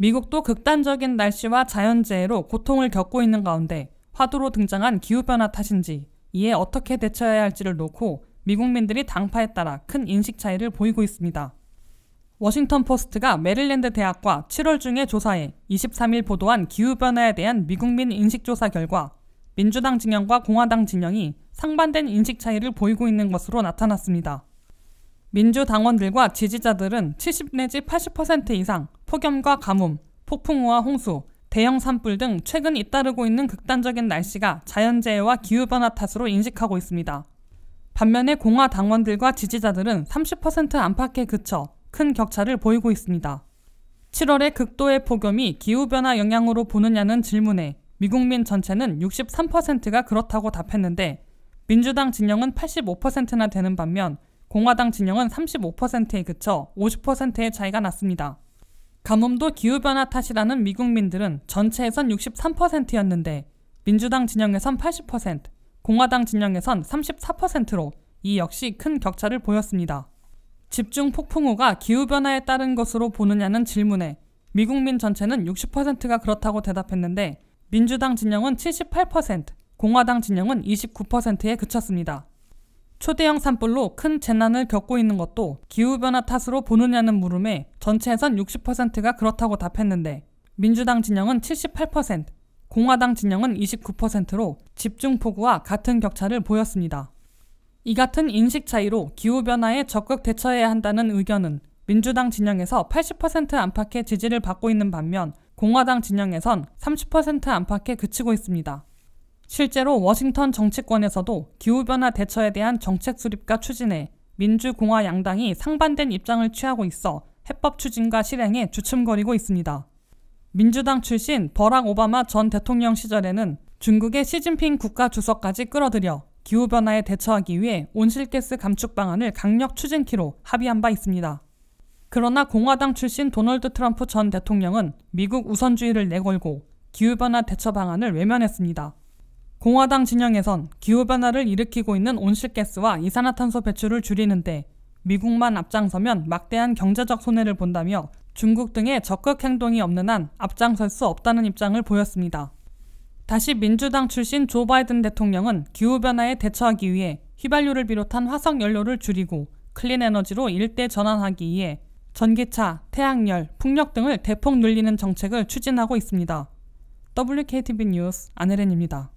미국도 극단적인 날씨와 자연재해로 고통을 겪고 있는 가운데 화두로 등장한 기후변화 탓인지 이에 어떻게 대처해야 할지를 놓고 미국민들이 당파에 따라 큰 인식 차이를 보이고 있습니다. 워싱턴 포스트가 메릴랜드 대학과 7월 중에 조사해 23일 보도한 기후변화에 대한 미국민 인식조사 결과 민주당 진영과 공화당 진영이 상반된 인식 차이를 보이고 있는 것으로 나타났습니다. 민주당원들과 지지자들은 70 내지 80% 이상 폭염과 가뭄, 폭풍우와 홍수, 대형 산불 등 최근 잇따르고 있는 극단적인 날씨가 자연재해와 기후변화 탓으로 인식하고 있습니다. 반면에 공화 당원들과 지지자들은 30% 안팎에 그쳐 큰 격차를 보이고 있습니다. 7월의 극도의 폭염이 기후변화 영향으로 보느냐는 질문에 미국민 전체는 63%가 그렇다고 답했는데 민주당 진영은 85%나 되는 반면 공화당 진영은 35%에 그쳐 50%의 차이가 났습니다. 가뭄도 기후변화 탓이라는 미국민들은 전체에선 63%였는데 민주당 진영에선 80%, 공화당 진영에선 34%로 이 역시 큰 격차를 보였습니다. 집중 폭풍우가 기후변화에 따른 것으로 보느냐는 질문에 미국민 전체는 60%가 그렇다고 대답했는데 민주당 진영은 78%, 공화당 진영은 29%에 그쳤습니다. 초대형 산불로 큰 재난을 겪고 있는 것도 기후변화 탓으로 보느냐는 물음에 전체에선 60%가 그렇다고 답했는데 민주당 진영은 78%, 공화당 진영은 29%로 집중포구와 같은 격차를 보였습니다. 이 같은 인식 차이로 기후변화에 적극 대처해야 한다는 의견은 민주당 진영에서 80% 안팎의 지지를 받고 있는 반면 공화당 진영에선 30% 안팎에 그치고 있습니다. 실제로 워싱턴 정치권에서도 기후변화 대처에 대한 정책 수립과 추진에 민주공화 양당이 상반된 입장을 취하고 있어 해법 추진과 실행에 주춤거리고 있습니다. 민주당 출신 버락 오바마 전 대통령 시절에는 중국의 시진핑 국가 주석까지 끌어들여 기후변화에 대처하기 위해 온실가스 감축 방안을 강력 추진키로 합의한 바 있습니다. 그러나 공화당 출신 도널드 트럼프 전 대통령은 미국 우선주의를 내걸고 기후변화 대처 방안을 외면했습니다. 공화당 진영에선 기후변화를 일으키고 있는 온실가스와 이산화탄소 배출을 줄이는데 미국만 앞장서면 막대한 경제적 손해를 본다며 중국 등의 적극 행동이 없는 한 앞장설 수 없다는 입장을 보였습니다. 다시 민주당 출신 조 바이든 대통령은 기후변화에 대처하기 위해 휘발유를 비롯한 화석연료를 줄이고 클린 에너지로 일대 전환하기 위해 전기차, 태양열, 풍력 등을 대폭 늘리는 정책을 추진하고 있습니다. WKTV 뉴스 안혜렌입니다.